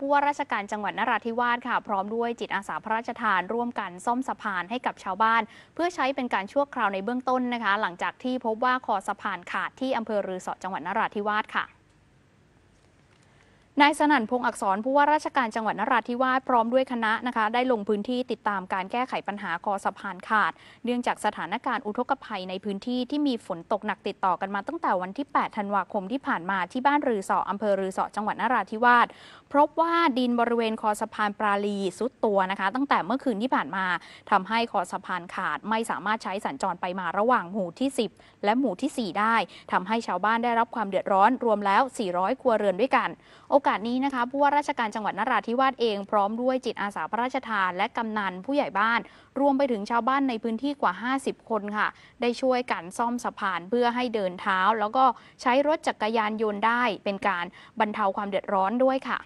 ผู้ว่าราชการจังหวัดนราธิวาสค่ะ พร้อมด้วยจิตอาสาพระราชทานร่วมกันซ่อมสะพานให้กับชาวบ้าน เพื่อใช้เป็นการชั่วคราวในเบื้องต้นนะคะ หลังจากที่พบว่าคอสะพานขาดที่อำเภอรือสอจังหวัดนราธิวาสค่ะนายสนั่นพงอักษรผู้ว่าราชการจังหวัดนราธิวาสพร้อมด้วยคณะนะคะ ได้ลงพื้นที่ติดตามการแก้ไขปัญหาคอสะพานขาดเนื่องจากสถานการณ์อุทกภัยในพื้นที่ที่มีฝนตกหนักติดต่อกันมาตั้งแต่วันที่ 8 ธันวาคมที่ผ่านมาที่บ้านรือสออำเภอรือสอจังหวัดนราธิวาสพบว่าดินบริเวณคอสะพานปราลีสุดตัวนะคะ ตั้งแต่เมื่อคืนที่ผ่านมาทำให้คอสะพานขาดไม่สามารถใช้สัญจรไปมาระหว่างหมู่ที่ 10 และหมู่ที่ 4 ได้ ทำให้ชาวบ้านได้รับความเดือดร้อนรวมแล้ว 400ครัวเรือนด้วยกันอกาสนี้นะคะผู้ว่าราชการจังหวัดนราธิวาสเองพร้อมด้วยจิตอาสาพระราชทานและกำนันผู้ใหญ่บ้านรวมไปถึงชาวบ้านในพื้นที่กว่า 50 คนค่ะ ได้ช่วยกันซ่อมสะพานเพื่อให้เดินเท้า แล้วก็ใช้รถจักรยานยนต์ได้ เป็นการบรรเทาความเดือดร้อนด้วยค่ะ